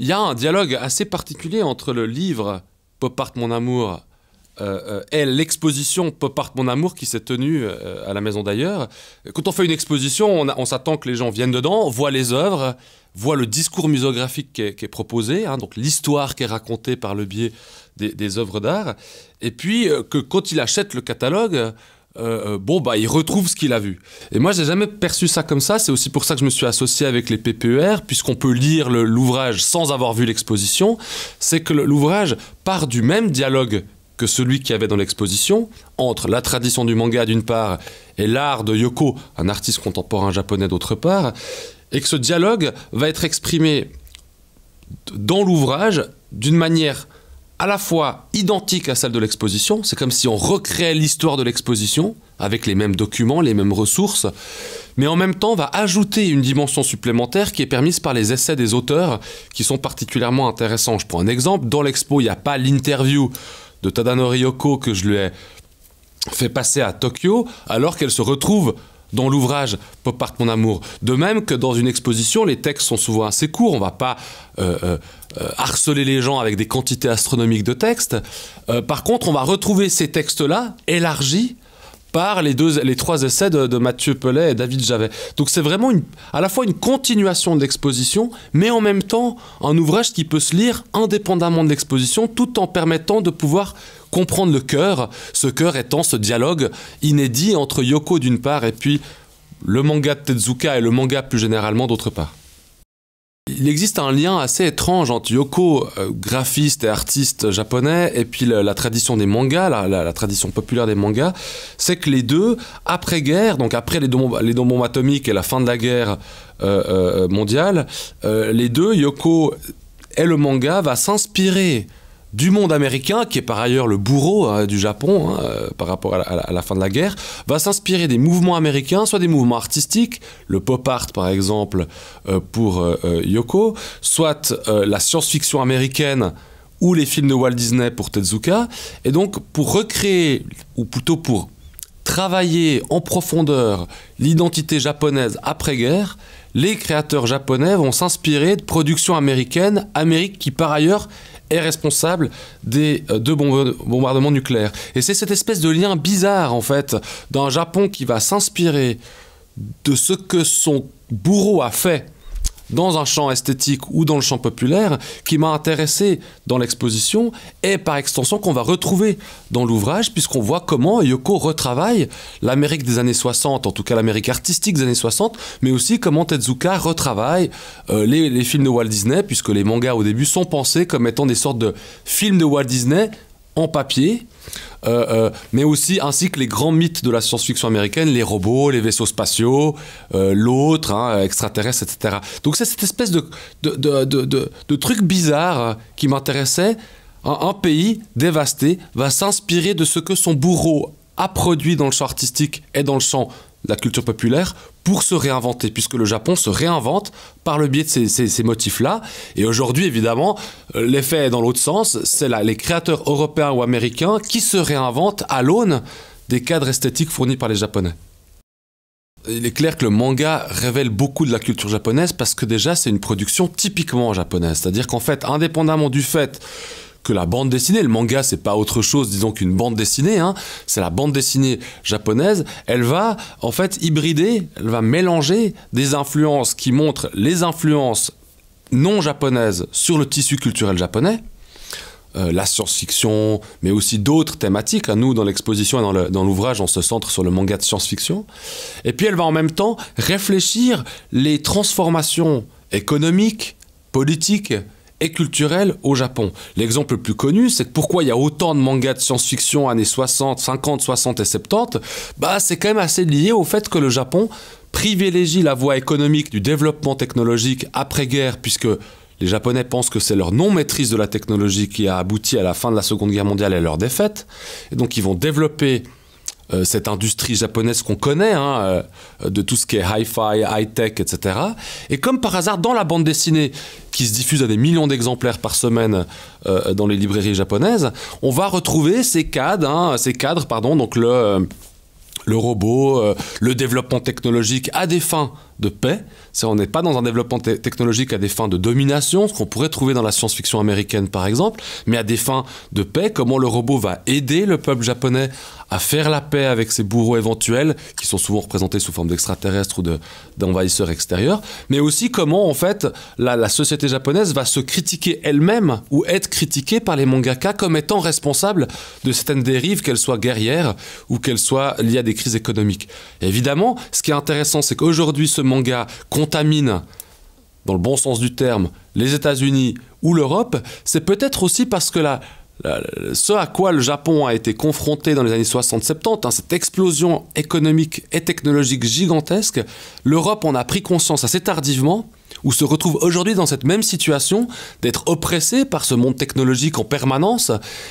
il y a un dialogue assez particulier entre le livre Pop Art Mon Amour euh, euh, et l'exposition Pop Art Mon Amour qui s'est tenue euh, à la maison d'ailleurs. Quand on fait une exposition, on, s'attend que les gens viennent dedans, voient les œuvres, voient le discours muséographique qui est, proposé, hein, donc l'histoire qui est racontée par le biais des, œuvres d'art, et puis que quand ils achètent le catalogue, euh, euh, bon, bah, il retrouve ce qu'il a vu. Et moi, j'ai jamais perçu ça comme ça. C'est aussi pour ça que je me suis associé avec les PPR e puisqu'on peut lire l'ouvrage sans avoir vu l'exposition. C'est que l'ouvrage part du même dialogue que celui qu'il y avait dans l'exposition, entre la tradition du manga d'une part et l'art de Yoko, un artiste contemporain japonais d'autre part, et que ce dialogue va être exprimé dans l'ouvrage d'une manière à la fois identique à celle de l'exposition, c'est comme si on recréait l'histoire de l'exposition avec les mêmes documents, les mêmes ressources, mais en même temps va ajouter une dimension supplémentaire qui est permise par les essais des auteurs qui sont particulièrement intéressants. Je prends un exemple, dans l'expo, il n'y a pas l'interview de Tadanori Yoko que je lui ai fait passer à Tokyo alors qu'elle se retrouve dans l'ouvrage Pop Art Mon Amour. De même que dans une exposition, les textes sont souvent assez courts, on ne va pas euh, euh, harceler les gens avec des quantités astronomiques de textes. Euh, par contre, on va retrouver ces textes-là élargis par les, deux, les trois essais de, Mathieu Pellet et David Javet. Donc c'est vraiment à la fois une continuation de l'exposition, mais en même temps un ouvrage qui peut se lire indépendamment de l'exposition, tout en permettant de pouvoir comprendre le cœur, ce cœur étant ce dialogue inédit entre Yoko d'une part et puis le manga de Tezuka et le manga plus généralement d'autre part. Il existe un lien assez étrange entre Yoko, euh, graphiste et artiste japonais, et puis la, tradition des mangas, la, tradition populaire des mangas. C'est que les deux, après-guerre, donc après les bombes atomiques et la fin de la guerre euh, euh, mondiale, les deux, Yoko et le manga, va s'inspirer du monde américain, qui est par ailleurs le bourreau euh, du Japon hein, euh, par rapport à la, fin de la guerre, va s'inspirer des mouvements américains, soit des mouvements artistiques, le pop art par exemple euh, pour Yoko, soit la science-fiction américaine ou les films de Walt Disney pour Tezuka, et donc pour recréer, ou plutôt pour travailler en profondeur l'identité japonaise après-guerre, les créateurs japonais vont s'inspirer de productions américaines, Amérique qui par ailleurs est responsable des euh, deux bombardements nucléaires. Et c'est cette espèce de lien bizarre, en fait, d'un Japon qui va s'inspirer de ce que son bourreau a fait dans un champ esthétique ou dans le champ populaire qui m'a intéressé dans l'exposition et par extension qu'on va retrouver dans l'ouvrage puisqu'on voit comment Yoko retravaille l'Amérique des années 60, en tout cas l'Amérique artistique des années 60, mais aussi comment Tezuka retravaille euh, les films de Walt Disney puisque les mangas au début sont pensés comme étant des sortes de films de Walt Disney papier, euh, euh, mais aussi ainsi que les grands mythes de la science-fiction américaine, les robots, les vaisseaux spatiaux, euh, l'autre, hein, extraterrestre, etc. Donc c'est cette espèce de, de, de, truc bizarre hein, qui m'intéressait. Un, un, pays dévasté va s'inspirer de ce que son bourreau a produit dans le champ artistique et dans le champ la culture populaire pour se réinventer, puisque le Japon se réinvente par le biais de ces, motifs-là. Et aujourd'hui, évidemment, euh, l'effet est dans l'autre sens, c'est les créateurs européens ou américains qui se réinventent à l'aune des cadres esthétiques fournis par les Japonais. Il est clair que le manga révèle beaucoup de la culture japonaise parce que déjà c'est une production typiquement japonaise. C'est-à-dire qu'en fait, indépendamment du fait que la bande dessinée. Le manga, c'est pas autre chose, disons, qu'une bande dessinée. Hein. C'est la bande dessinée japonaise. Elle va, en fait, hybrider, elle va mélanger des influences qui montrent les influences non japonaises sur le tissu culturel japonais. Euh, la science-fiction, mais aussi d'autres thématiques. Nous, dans l'exposition et dans l'ouvrage, on se centre sur le manga de science-fiction. Et puis, elle va en même temps réfléchir les transformations économiques, politiques, et culturelle au Japon. L'exemple le plus connu, c'est pourquoi il y a autant de mangas de science-fiction années 60, 50, 60 et 70, bah c'est quand même assez lié au fait que le Japon privilégie la voie économique du développement technologique après-guerre puisque les Japonais pensent que c'est leur non-maîtrise de la technologie qui a abouti à la fin de la Seconde Guerre mondiale et à leur défaite. Et donc ils vont développer euh, cette industrie japonaise qu'on connaît, hein, euh, de tout ce qui est hi-fi, high-tech, etc. Et comme par hasard, dans la bande dessinée, qui se diffuse à des millions d'exemplaires par semaine euh, dans les librairies japonaises, on va retrouver ces cadres, hein, ces cadres pardon, donc le, le robot, le développement technologique à des fins de paix. c'est-à-dire on n'est pas dans un développement technologique à des fins de domination, ce qu'on pourrait trouver dans la science-fiction américaine par exemple, mais à des fins de paix, comment le robot va aider le peuple japonais à faire la paix avec ses bourreaux éventuels, qui sont souvent représentés sous forme d'extraterrestres ou d'envahisseurs extérieurs, mais aussi comment en fait la, société japonaise va se critiquer elle-même ou être critiquée par les mangaka comme étant responsable de certaines dérives, qu'elles soient guerrières ou qu'elles soient liées à des crises économiques. évidemment, ce qui est intéressant, c'est qu'aujourd'hui ce manga contamine, dans le bon sens du terme, les États-Unis ou l'Europe, c'est peut-être aussi parce que la, ce à quoi le Japon a été confronté dans les années 60-70, hein, cette explosion économique et technologique gigantesque, l'Europe en a pris conscience assez tardivement, ou se retrouvent aujourd'hui dans cette même situation d'être oppressés par ce monde technologique en permanence,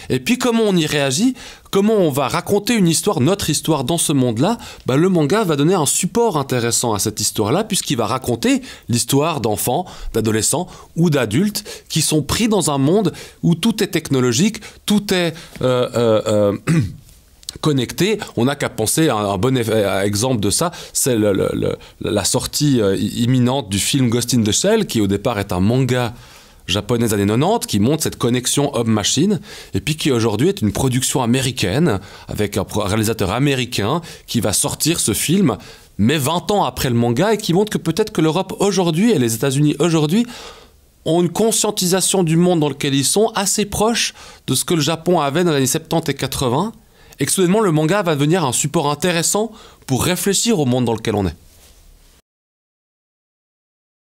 et puis comment on y réagit, comment on va raconter une histoire, notre histoire dans ce monde-là, bah, le manga va donner un support intéressant à cette histoire-là, puisqu'il va raconter l'histoire d'enfants, d'adolescents ou d'adultes qui sont pris dans un monde où tout est technologique, tout est... Euh, euh, euh, connectés. On n'a qu'à penser à un, bon exemple de ça, c'est la sortie euh, imminente du film Ghost in the Shell, qui au départ est un manga japonais des années 90 qui montre cette connexion homme-machine et puis qui aujourd'hui est une production américaine avec un réalisateur américain qui va sortir ce film mais 20 ans après le manga et qui montre que peut-être que l'Europe aujourd'hui et les États-Unis aujourd'hui ont une conscientisation du monde dans lequel ils sont assez proche de ce que le Japon avait dans les années 70 et 80 et le manga va devenir un support intéressant pour réfléchir au monde dans lequel on est.